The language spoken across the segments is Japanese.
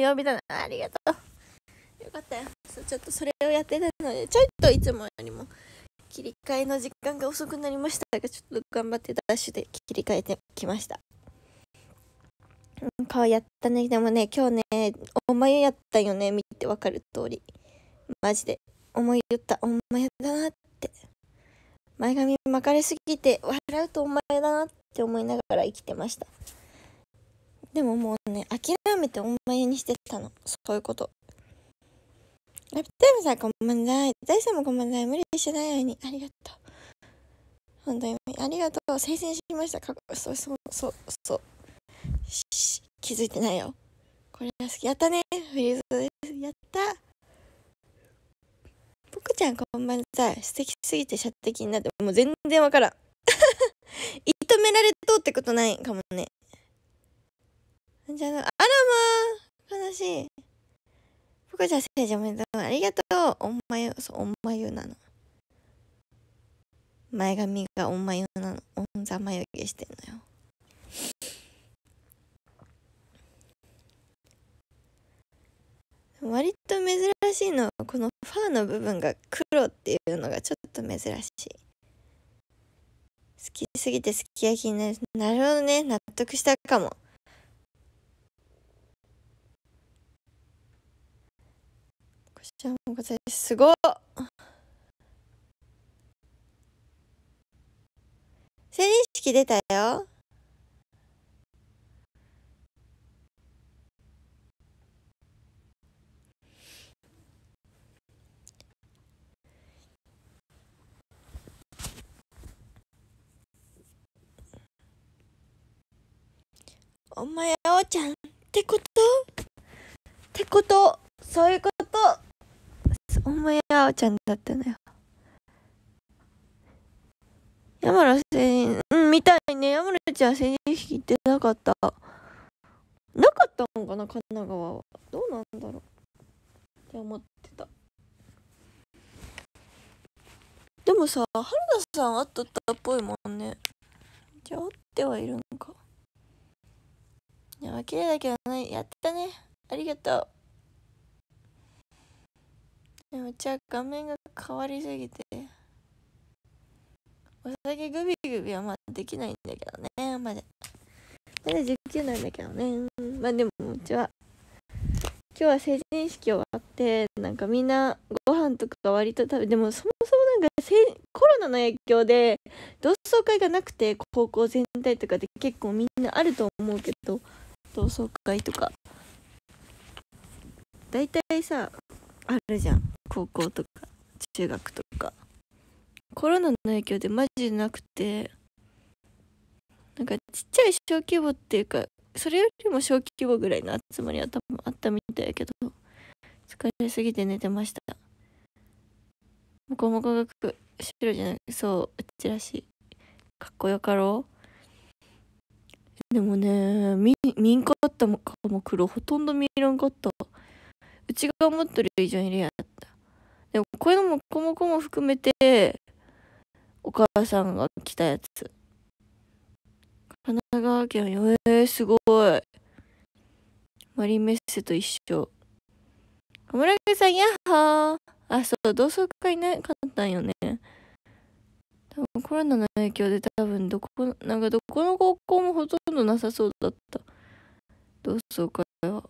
曜日だな。ありがとう。よかったよ。ちょっとそれをやってたので、ちょっといつもよりも切り替えの時間が遅くなりましたが、ちょっと頑張ってダッシュで切り替えてきました。うん、顔やったね。でもね、今日ね、お前やったよね。見てわかる通り。マジで。思い言った。お前だなって。前髪巻かれすぎて笑うとお前だなって思いながら生きてました。でももうね、諦めてお前にしてたの。そういうこと。ラピタイムさん、こんばんは、い。ダイさんもこんばんは、い。無理しないように。ありがとう。本当に、ありがとう。聖戦しました。かっこそうそうそうそう。気づいてないよ。これは好き。やったね。フリーズです。やった。ぽくちゃん、こんばんざい。素敵すぎて射的になって、もう全然わからん。認 められとうってことないかもね。じゃあらまー悲しい。僕じゃ聖女おめでありがとう。おんまゆ、そう、おんまゆなの。前髪がおんまゆなの。おんざ眉毛してんのよ。割と珍しいのはこのファーの部分が黒っていうのがちょっと珍しい好きすぎてすき焼きになるなるほどね納得したかもじゃあもうすごっ成人式出たよお前あおちゃんってことってことそういうことお前あおちゃんだったのよ。山田成人、うん、みたいね。山田ちゃん成人式行ってなかった。なかったのかな、神奈川は。どうなんだろう。って思ってた。でもさ、原田さん会っとったっぽいもんね。じゃあ会ってはいるんか。いや、綺麗だけどね、やったね。ありがとう。でもじゃあ画面が変わりすぎてお酒グビグビはまあできないんだけどねまだまだ19なんだけどねまあでもうちは今日は成人式終わってなんかみんなご飯とか割と食べでもそもそもなんかコロナの影響で同窓会がなくて高校全体とかで結構みんなあると思うけど同窓会とか大体さあるじゃん高校とか中学とかコロナの影響でマジでなくてなんかちっちゃい小規模っていうかそれよりも小規模ぐらいの集まりは多分あったみたいやけど疲れすぎて寝てましたもこもこがく白じゃないそううちらしいかっこよかろうでもね、み、見んかったもかも黒、ほとんど見らんかった。うちが思ってる以上にレアだったでもこういうのもこもこも含めてお母さんが来たやつ神奈川県よえー、すごいマリメッセと一緒村上さんやっはーあそう同窓会なかったんよね多分コロナの影響で多分どこなんかどこの高校もほとんどなさそうだった同窓会は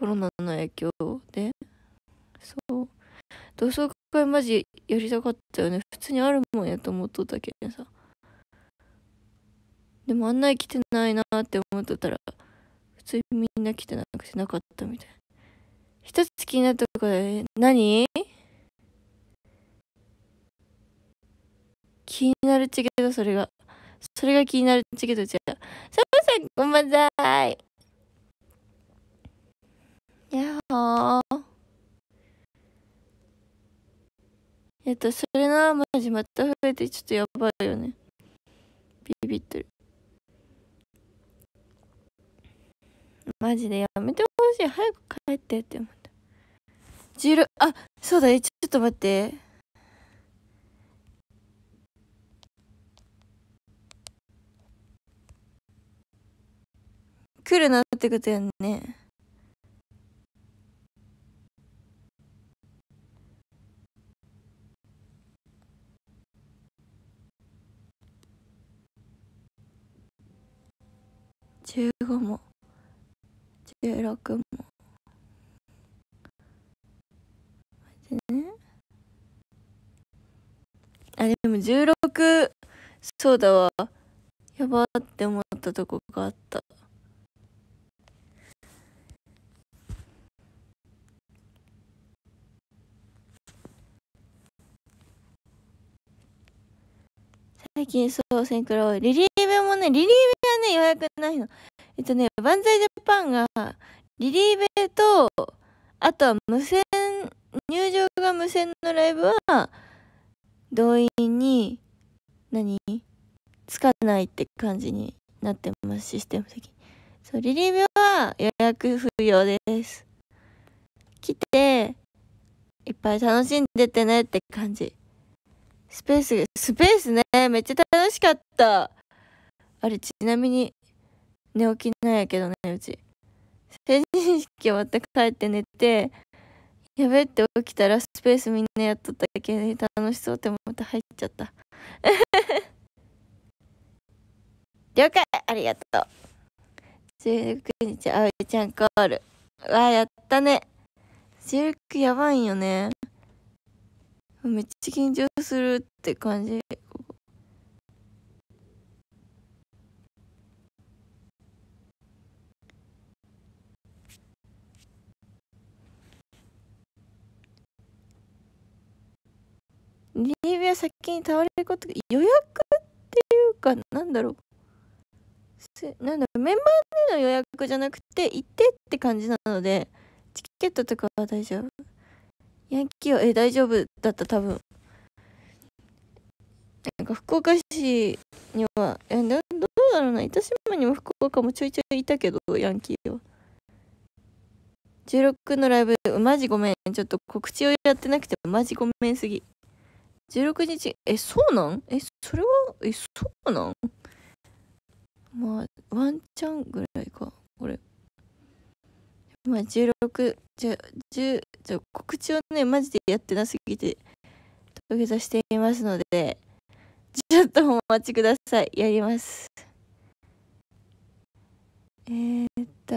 コロナの影響でそう同窓会マジやりたかったよね普通にあるもんやと思っとったけどさでも案内来てないなって思っとったら普通にみんな来てなくてなかったみたい一つ気になったとこで何気になるちけどそれがそれが気になるちけどじゃあサボさんこんばんざいやっほーえっとそれなマジまた増えてちょっとやばいよねビビってるマジでやめてほしい早く帰ってって思ったジルあそうだえちょっと待って来るなってことやね15も16もあでも16そうだわやばって思ったとこがあった最近そうセンクロリリーベもねリリーベはね予約ないのえっとね万歳ジャパンがリリーベとあとは無線入場が無線のライブは動員に何つかないって感じになってますシステム的にそうリリーベは予約不要です来ていっぱい楽しんでてねって感じスペース、スペースね、めっちゃ楽しかった。あれ、ちなみに、寝起きなんやけどね、うち。成人式終わって帰って寝て、やべって起きたらスペースみんなやっとったけに楽しそうって思って入っちゃった。了解ありがとう。16日、あおいちゃんコール。わあ、やったね。16やばいよね。めっちゃ緊張するって感じリリビア先に倒れることが予約っていうかなんだろうなんだろうメンバーでの予約じゃなくて行ってって感じなのでチケットとかは大丈夫ヤンキーは、え、大丈夫だった、多分。なんか福岡市には、え、どうだろうな、糸島にも福岡もちょいちょいいたけど、ヤンキーは。16のライブ、マジごめん。ちょっと告知をやってなくて、マジごめんすぎ。16日、え、そうなんえ、それは、え、そうなんまあ、ワンチャンぐらいか、これ。今16じゃ10じゃ告知をねマジでやってなすぎて土下座していますのでちょっとお待ちくださいやりますえー、っと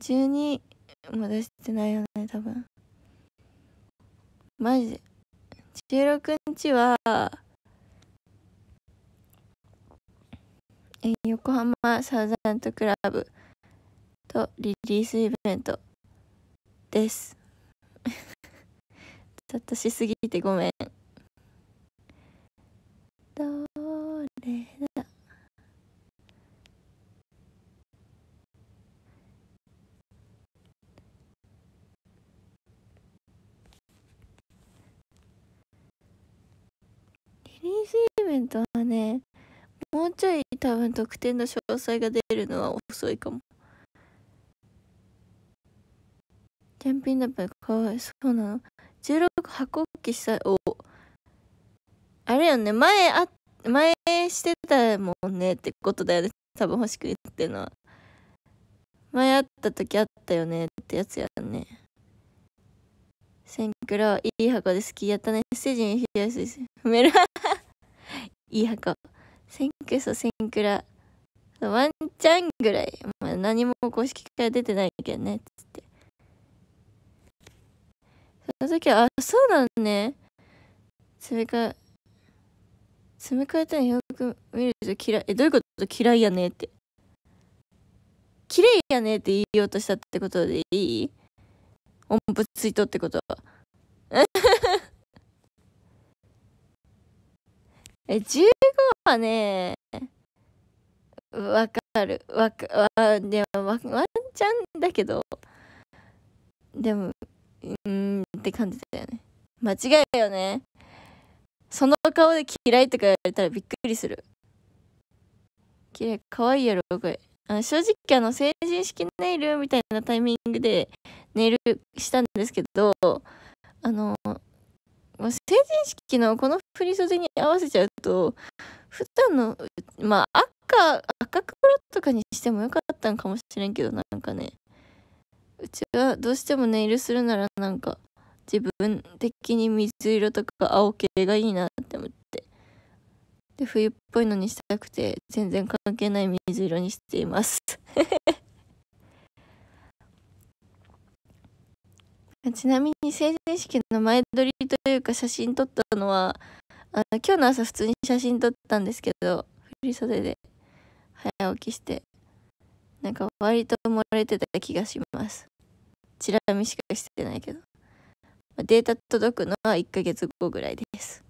12まだしてないよね多分マジで16日は横浜サウザントクラブとリリースイベントです ちょっとしすぎてごめんどれだリリースイベントはねもうちょい多分特典の詳細が出るのは遅いかもキ品だったかわいそうなの ?16 箱置きしたおあれよね前あ前してたもんねってことだよね多分欲しく言ってのは前あった時あったよねってやつやねセンクラいい箱で好きやったねステージに冷やすい褒めるいい箱センクソセンクラワンチャンぐらい、まあ、何も公式から出てないけどねっつってそあ、そうだね。詰め替え、詰め替えたらよく見ると嫌い。え、どういうこと嫌いやねって。綺麗やねって言いようとしたってことでいい音符ついとってことは。え、15はね、わかる。わか、わ、でも、わ、ワンちゃんだけど、でも、うん、って感じだよね間違いよねその顔で嫌いとか言われたらびっくりする嫌い可愛いやろこれあ正直あの成人式ネイルみたいなタイミングでネイルしたんですけどあの成人式のこの振り袖に合わせちゃうと普段のまあ赤赤黒とかにしてもよかったんかもしれんけどなんかねうちはどうしてもネイルするならなんか自分的に水色とか青系がいいなって思ってで冬っぽいのにしたくて全然関係ない水色にしています ちなみに成人式の前撮りというか写真撮ったのはあの今日の朝普通に写真撮ったんですけど振り袖で早起きしてなんか割と漏れてた気がしますチラ見しかしてないけどデータ届くのは1ヶ月後ぐらいです。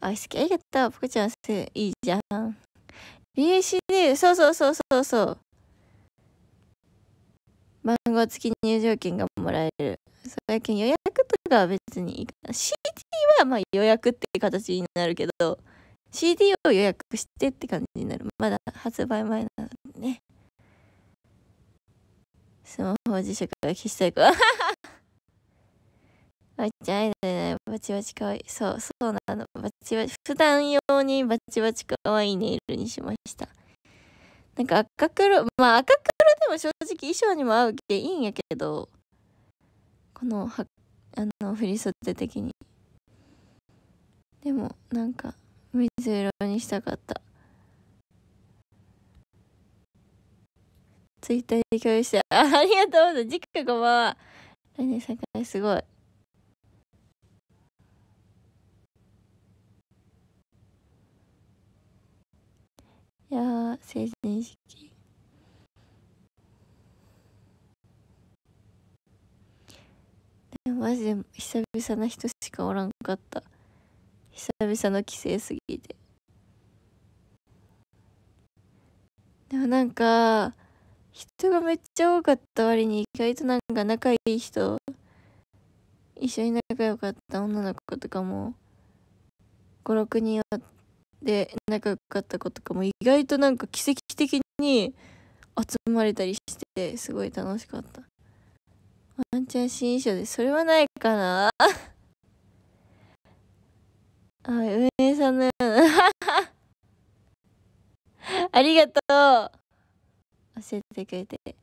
あ、好き。ありがとう。ポコちゃん、いいじゃん。BACD、そうそうそうそうそう。番号付き入場券がもらえる。最近予約とかは別にいいかな。CD はまあ予約って形になるけど、CD を予約してって感じになる。まだ発売前なのでね。スマホ磁石が消したい子。あっちゃんアイドルバチバチかわいい。そう、そうなの。バチバチ。普段用にバチバチかわいいネイルにしました。なんか赤黒、まあ赤黒でも正直衣装にも合うけいいんやけど、この、は、あの、振り袖的に。でも、なんか、水色にしたかった。ツイッターで共有した。あ、ありがとうございます。じっかこんばんは。何年3回すごい。いやー、成人式。でもマジで久々な人しかおらんかった。久々の帰省すぎて。でもなんか、人がめっちゃ多かった割に意外となんか仲いい人一緒に仲良かった女の子とかも56人で仲良かった子とかも意外となんか奇跡的に集まれたりしてすごい楽しかったワンチャン新衣装でそれはないかな あ運営さんのような ありがとう教えてくれて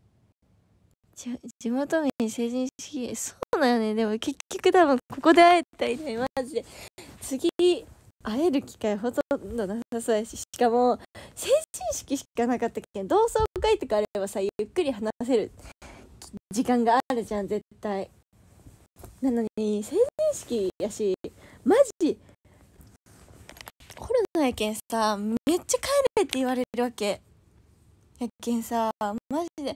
地元民成人式そうだよねでも結局多分ここで会えたりねマジで次会える機会ほとんどなさそうやししかも成人式しかなかったけん同窓会とかあればさゆっくり話せる時間があるじゃん絶対なのに成人式やしマジコロナやけんさめっちゃ帰れって言われるわけやっけんさマジで「おおやっほ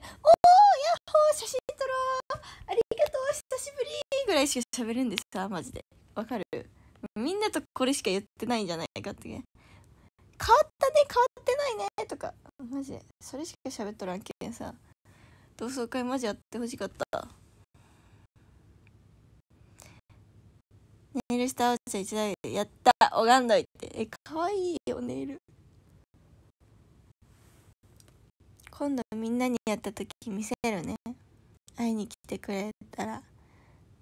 ー写真撮ろうありがとう久しぶり!」ぐらいしか喋るんですかマジでわかるみんなとこれしか言ってないんじゃないかって変わったね変わってないねとかマジでそれしか喋っとらんけんさ同窓会マジやってほしかったネイルしたおちゃん一台やった拝んどいってえ可わいよネイル今度みんなにやった時見せるね会いに来てくれたら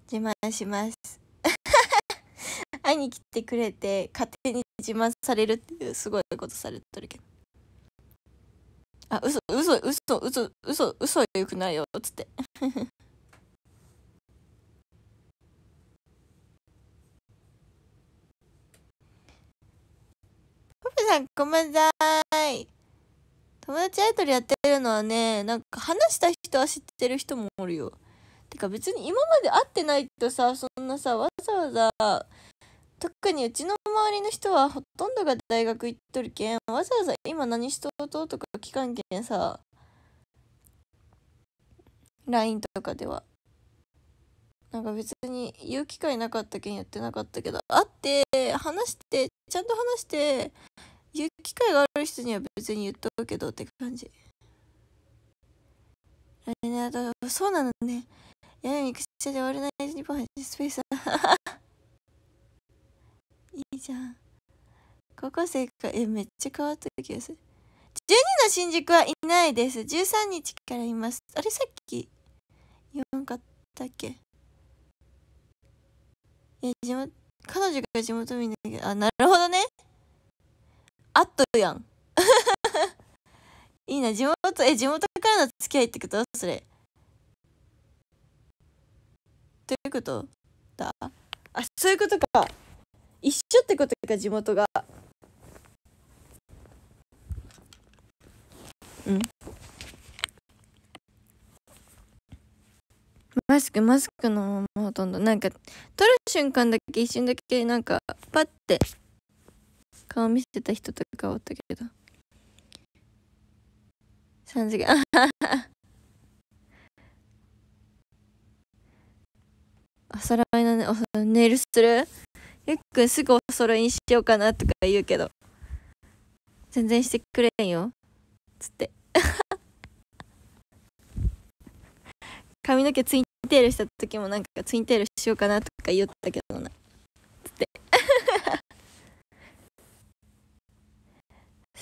自慢します 会いに来てくれて勝手に自慢されるっていうすごいことされとるけどあ嘘嘘嘘嘘嘘嘘よくないよっつってポプ さんこんばんざい友達アイドルやってるのはね、なんか話した人は知ってる人もおるよ。てか別に今まで会ってないとさ、そんなさ、わざわざ、特にうちの周りの人はほとんどが大学行っとるけん、わざわざ今何しとうととか聞かんけんさ、LINE とかでは。なんか別に言う機会なかったけんやってなかったけど、会って、話して、ちゃんと話して、言う機会がある人には別に言っとくけどって感じ。あれね、あそうなのね。やれにくせでわれない日本スペース。いいじゃん。高校生か、え、めっちゃ変わった気がする。12の新宿はいないです。13日からいます。あれさっき言わんかったっけえ、地元、彼女が地元民だけど、あ、なるほどね。あっとやん。いいな、地元、え、地元からの付き合いってことそれ。どういうことだあ、そういうことか。一緒ってことか、地元が。うん。マスクマスクのままほとんどなんか取る瞬間だけ一瞬だけなんかパッて顔見せた人とかおったけど3時間 お揃いのねおネイルするゆっくんすぐお揃いにしようかなとか言うけど全然してくれんよつって髪の毛ツインテールした時もなんかツインテールしようかなとか言ったけどな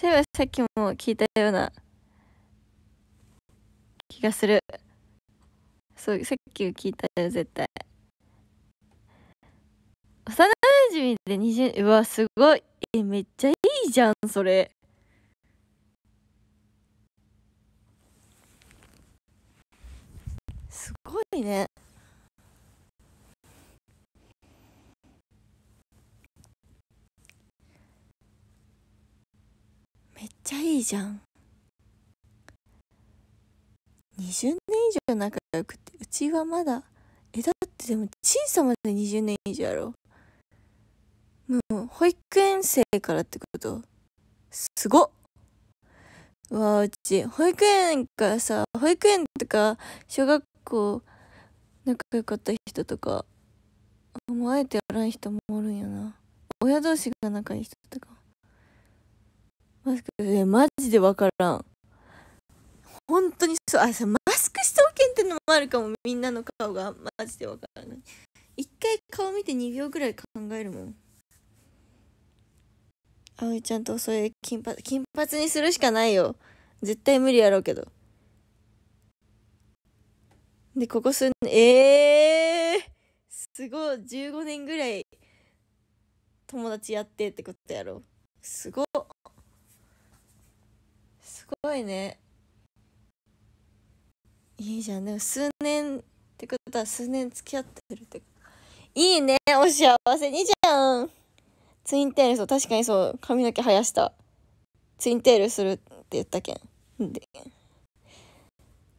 そういえばさっきも聞いたような気がするそうさっき聞いたよ絶対幼馴染で20うわすごいえめっちゃいいじゃんそれすごいねちゃいいじゃん20年以上仲良くてうちはまだえだってでも小さまで20年以上やろもう保育園生からってことすごっうわうち保育園からさ保育園とか小学校仲良かった人とかもうあえてやらん人もおるんやな親同士が仲いい人とかマスクマジでわからん。本当にそう、あ、さ、マスクしそうけんってのもあるかも、みんなの顔が。マジでわからない。一回顔見て2秒ぐらい考えるもん。葵ちゃんとそれ金髪、金髪にするしかないよ。絶対無理やろうけど。で、ここ数年、ええー、すごい、15年ぐらい友達やってってことやろ。すごっ。ごいねいいじゃんでも数年ってことは数年付き合ってるっていいねお幸せにじゃんツインテールそう確かにそう髪の毛生やしたツインテールするって言ったけんで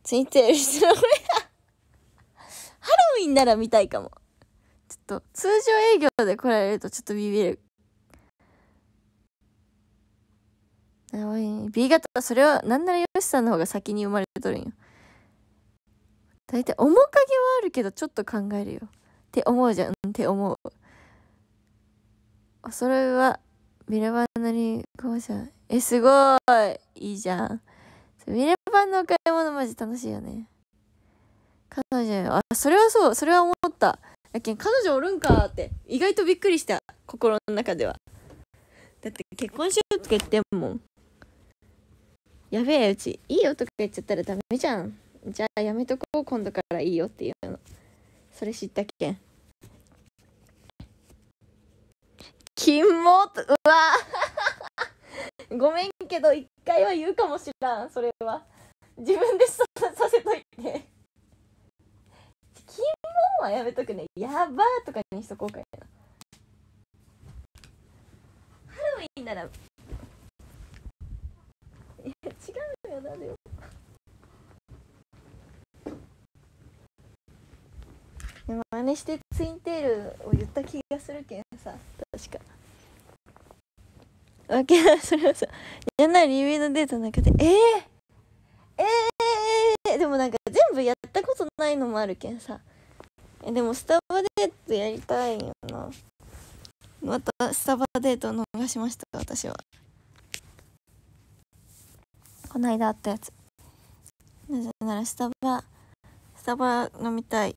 ツインテールしてる俺ハロウィンなら見たいかもちょっと通常営業で来られるとちょっとビビるい B 型はそれはなんならよしさんの方が先に生まれとるんよ大体面影はあるけどちょっと考えるよって思うじゃんって思うおろいはビラバンなりこうじゃんえすごいいいじゃんビラバンのお買い物マジ楽しいよね彼女あそれはそうそれは思ったやけん彼女おるんかって意外とびっくりした心の中ではだって結婚しようとか言ってんもんやべえうちいいよとか言っちゃったらダメじゃんじゃあやめとこう今度からいいよっていうのそれ知ったけんも。モうわ ごめんけど一回は言うかもしらんそれは自分でささせといてキもはやめとくねやばーとかにしとこうかなハロウィンならよなよでも真似してツインテールを言った気がするけんさ確かわけいそれはさ嫌なリビのデートの中でえー、えー、えでもなんか全部やったことないのもあるけんさでもスタバデートやりたいよなまたスタバデートを逃しました私はこの間あったやつなぜならスタバスタバ飲みたい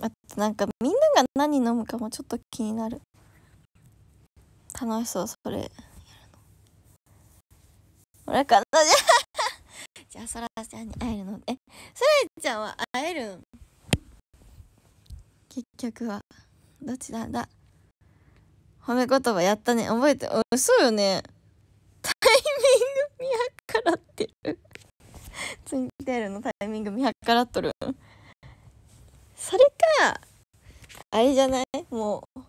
あとなんかみんなが何飲むかもちょっと気になる楽しそうそれやるの俺かなじゃ じゃあそらちゃんに会えるのえそらちゃんは会えるん結局はどっちなんだ褒め言葉やったね覚えておそうよね見計らってるツインテールのタイミング見計らっとるそれかあれじゃないもう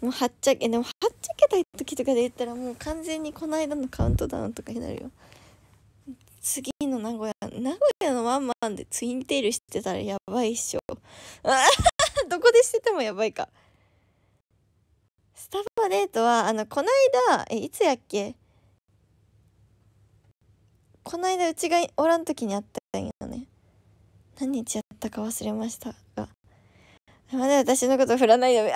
もうはっちゃけでもはっちゃけたい時とかで言ったらもう完全にこの間のカウントダウンとかになるよ次の名古屋名古屋のワンマンでツインテールしてたらやばいっしょ どこでしててもやばいかスタバデートはあのこないだえいつやっけこの間うちがおらん時にあったんよね何日やったか忘れましたがまだ私のこと振らないで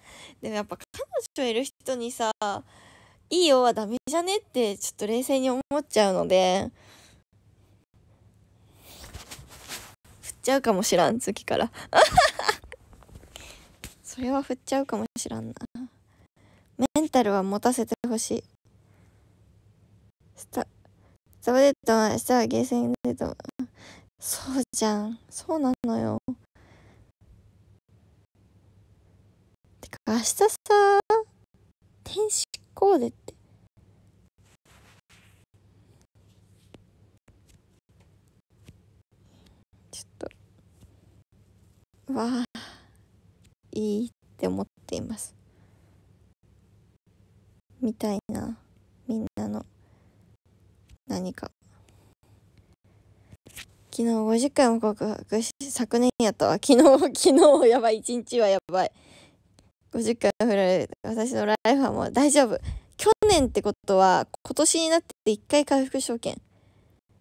でもやっぱ彼女いる人にさ「いいよ」はダメじゃねってちょっと冷静に思っちゃうので振っちゃうかもしらん次から それは振っちゃうかもしらんなメンタルは持たせてほしいスタそこでと明日はゲーセンでとそうじゃんそうなのよてか明日さ天使コーデってちょっとわあいいって思っていますみたいなみんなの。何か昨日50回も告白し昨年やったわ 昨日昨日やばい一日はやばい50回振られる私のライフはもう大丈夫去年ってことは今年になって1回回復証券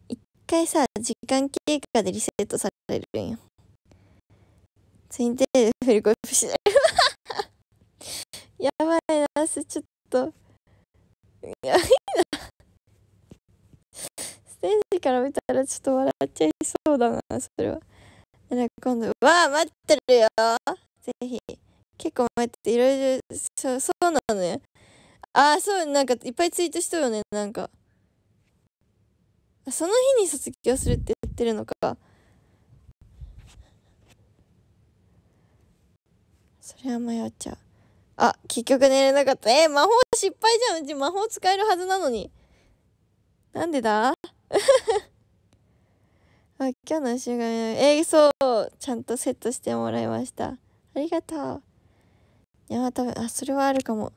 1回さ時間経過でリセットされるんよツインテールで振り込みしない やばいなちょっとやいなステージから見たらちょっと笑っちゃいそうだなそれはなんか今度「わあ待ってるよぜひ」結構待っていろいろそうそうなのねああそうなんかいっぱいツイートしとるよねなんかその日に卒業するって言ってるのかそれは迷っちゃうあ結局寝れなかったえー、魔法失敗じゃんうち魔法使えるはずなのになんでだ あ今日の週がえー、そうちゃんとセットしてもらいましたありがとういや多分あそれはあるかも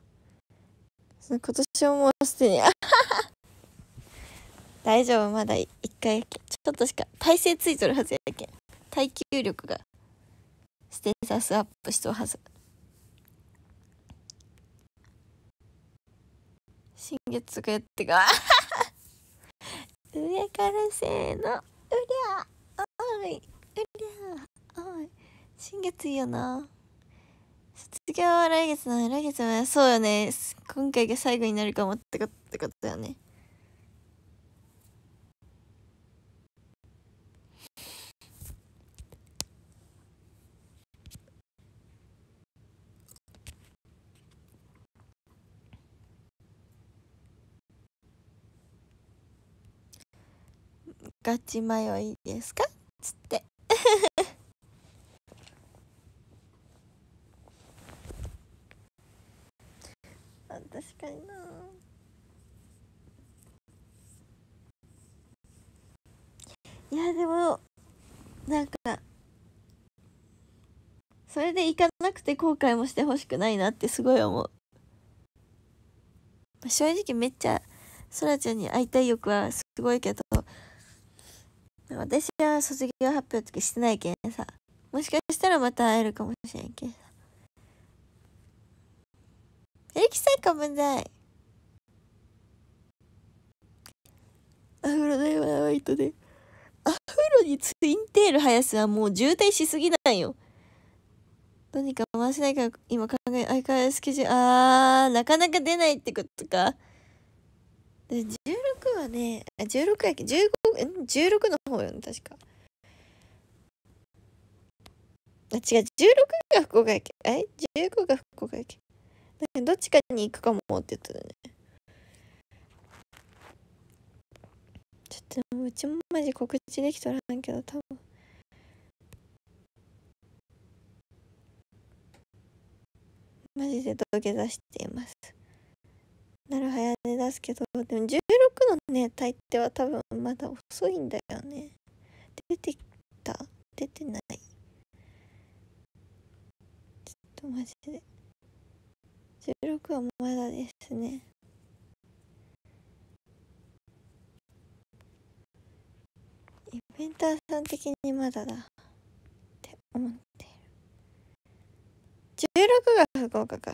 今年はもうすでに 大丈夫まだ1回やけちょっとしか体勢ついとるはずやけ耐久力がステータスアップしとるはず新月がやってか上からせーのうりゃおいうりゃおい新月いいよな卒業は来月な来月はそうよね今回が最後になるかもってことだよねガチ迷いですかつって 確かになぁいやでもなんかそれで行かなくて後悔もしてほしくないなってすごい思う、正直めっちゃそらちゃんに会いたい欲はすごいけど私は卒業発表とかしてないけんさもしかしたらまた会えるかもしれんけんさエリキサイカない。アフロダイワーワイトでアフロにツインテール生やすはもう渋滞しすぎなんよとにか回せないから今考え相変わらずスケジュールあーなかなか出ないってことか16はね、あ、16やっけ ?15、ん ?16 の方よね、確か。あ、違う、16が福岡やっけえ ?15 が福岡やっけどっちかに行くかもって言ってたね。ちょっと、うちもマジ告知できとらんけど、多分。マジで土下座しています。なるはやで出すけどでも16のね大抵は多分まだ遅いんだよね出てきた出てないちょっとマジで16はまだですねイベンターさん的にまだだって思ってる16が福岡か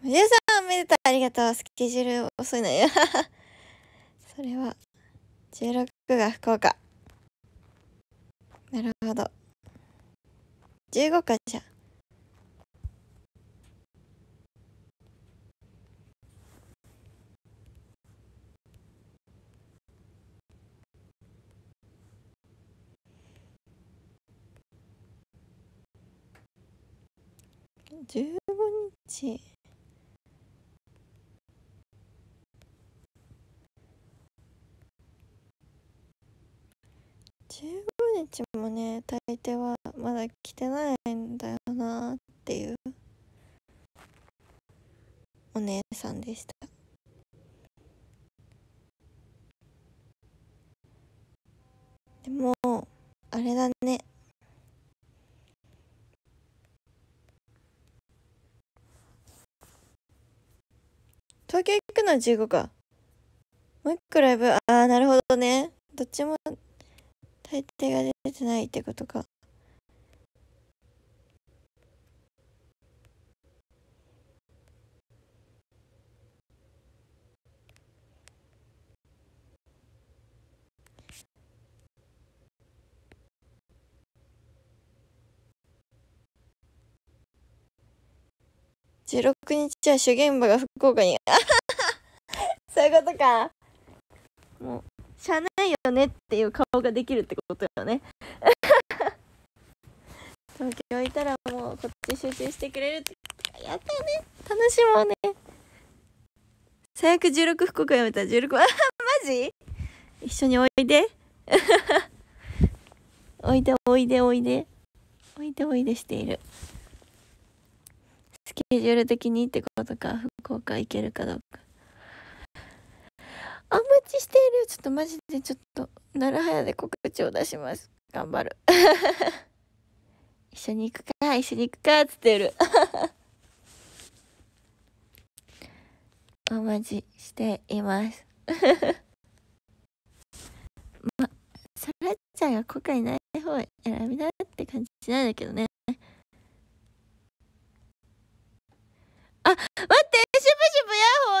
むさん、おめでとう。ありがとう。スケジュール遅いのよ。それは、16が福岡。なるほど。15かじゃ。15日ちもね大抵はまだ来てないんだよなっていうお姉さんでしたでもあれだね東京行くのは15かもう一個ライブああなるほどねどっちも大抵が出てないってことか。16日は主現場が福岡に そういうことかもうしゃあないよねっていう顔ができるってことよね 東京いたらもうこっち集中してくれるってやったよね楽しもうね最悪16福岡やめたら16あ マジ一緒においで おいでおいでおいでおいでおいでしているスケジュール的にってことか福岡行けるかどうか知しているちょっとマジでちょっと奈良早で告知を出します頑張る 一緒に行くか一緒に行くかっつってる お待ちしています まさらちゃんが後悔ない方を選びなって感じしないんだけどね待ってシュプシュプヤッ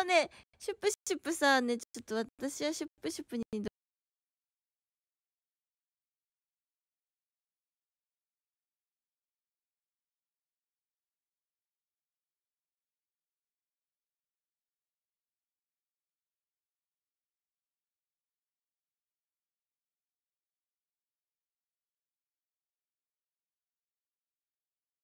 ホーねシュプシュプさんね、ちょっと私はシュプシュプに